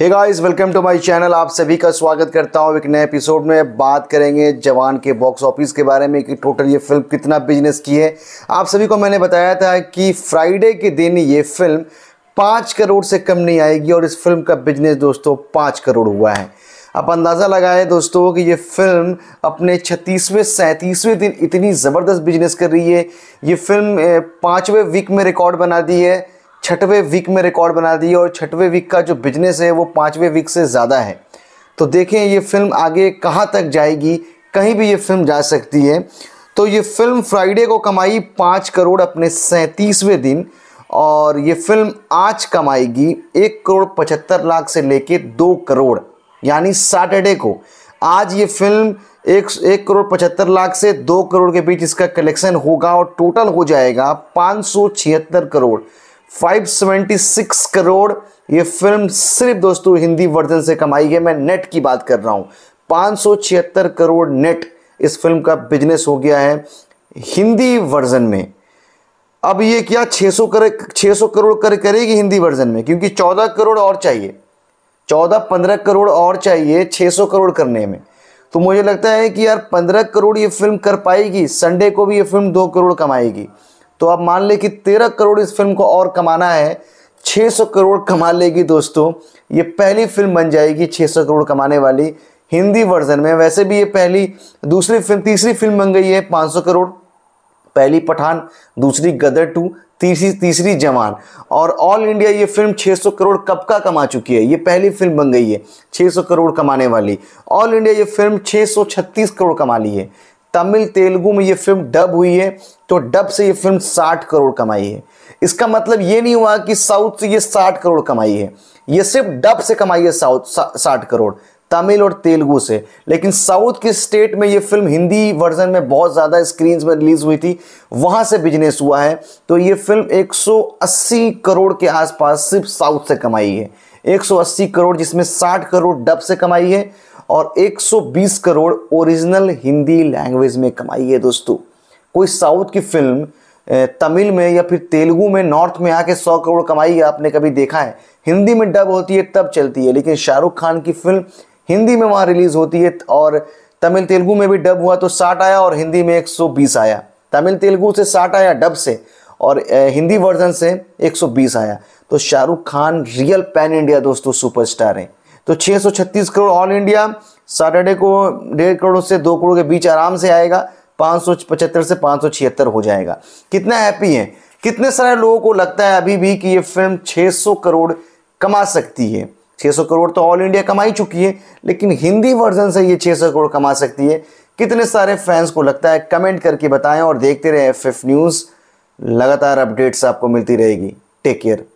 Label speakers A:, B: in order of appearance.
A: hey guys welcome to my channel आप सभी का स्वागत करता हूँ एक नए एपिसोड में बात करेंगे जवान के बॉक्स ऑफिस के बारे में कि टोटल ये फिल्म कितना बिजनेस की है आप सभी को मैंने बताया था कि फ्राइडे के दिन ये फिल्म पाँच करोड़ से कम नहीं आएगी और इस फिल्म का बिजनेस दोस्तों पाँच करोड़ हुआ है आप अंदाज़ा लगाए दोस्तों कि ये फिल्म अपने छत्तीसवें सैंतीसवें दिन इतनी ज़बरदस्त बिजनेस कर रही है ये फिल्म पाँचवें वीक में रिकॉर्ड बना दी है छठवें वीक में रिकॉर्ड बना दी और छठवें वीक का जो बिजनेस है वो पाँचवें वीक से ज़्यादा है तो देखें ये फिल्म आगे कहाँ तक जाएगी कहीं भी ये फिल्म जा सकती है तो ये फिल्म फ्राइडे को कमाई पाँच करोड़ अपने सैंतीसवें दिन और ये फिल्म आज कमाएगी एक करोड़ पचहत्तर लाख से लेके दो करोड़ यानी सैटरडे को आज ये फिल्म एक एक करोड़ पचहत्तर लाख से दो करोड़ के बीच इसका कलेक्शन होगा और टोटल हो जाएगा पाँच सौ छिहत्तर करोड़ 576 करोड़ ये फिल्म सिर्फ दोस्तों हिंदी वर्जन से कमाई है मैं नेट की बात कर रहा हूं पांच करोड़ नेट इस फिल्म का बिजनेस हो गया है हिंदी वर्जन में अब ये क्या 600 कर 600 करोड़ कर करेगी हिंदी वर्जन में क्योंकि 14 करोड़ और चाहिए 14-15 करोड़ और चाहिए 600 करोड़ करने में तो मुझे लगता है कि यार 15 करोड़ ये फिल्म कर पाएगी संडे को भी ये फिल्म 2 करोड़ कमाएगी तो आप मान लें कि तेरह करोड़ इस फिल्म को और कमाना है 600 करोड़ कमा लेगी दोस्तों ये पहली फिल्म बन जाएगी 600 करोड़ कमाने वाली हिंदी वर्जन में वैसे भी ये पहली दूसरी फिल्म तीसरी फिल्म बन गई है 500 करोड़ पहली पठान दूसरी गदर टू तीसरी तीसरी जवान और ऑल इंडिया ये फिल्म 600 करोड़ कब का कमा चुकी है ये पहली फिल्म बन गई है 600 करोड़ कमाने वाली ऑल इंडिया ये फिल्म 636 करोड़ कमा ली है तमिल तेलुगु में ये फिल्म डब हुई है तो डब से ये फिल्म 60 करोड़ कमाई है इसका मतलब ये नहीं हुआ कि साउथ से ये 60 करोड़ कमाई है ये सिर्फ डब से कमाई है साउथ 60 करोड़ तमिल और तेलुगु से लेकिन साउथ के स्टेट में ये फिल्म हिंदी वर्जन में बहुत ज़्यादा स्क्रीन में रिलीज़ हुई थी वहाँ से बिजनेस हुआ है तो ये फिल्म 180 करोड़ के आसपास सिर्फ साउथ से कमाई है 180 करोड़ जिसमें 60 करोड़ डब से कमाई है और 120 करोड़ ओरिजिनल हिंदी लैंग्वेज में कमाई है दोस्तों कोई साउथ की फिल्म तमिल में या फिर तेलुगु में नॉर्थ में आके 100 करोड़ कमाई आपने कभी देखा है हिंदी में डब होती है तब चलती है लेकिन शाहरुख खान की फिल्म हिंदी में वहाँ रिलीज़ होती है और तमिल तेलुगु में भी डब हुआ तो साठ आया और हिंदी में एक आया तमिल तेलुगु से साठ आया डब से और हिंदी वर्जन से 120 आया तो Shahrukh Khan real pan India दोस्तों सुपरस्टार हैं तो 636 करोड़ ऑल इंडिया सैटरडे को डेढ़ करोड़ से दो करोड़ के बीच आराम से आएगा 575 से 576 हो जाएगा कितना हैप्पी है कितने सारे लोगों को लगता है अभी भी कि ये फिल्म 600 करोड़ कमा सकती है 600 करोड़ तो ऑल इंडिया कमा ही चुकी है लेकिन हिंदी वर्जन से ये 600 करोड़ कमा सकती है कितने सारे फैंस को लगता है कमेंट करके बताएं और देखते रहें एफ न्यूज़ लगातार अपडेट्स आपको मिलती रहेगी टेक केयर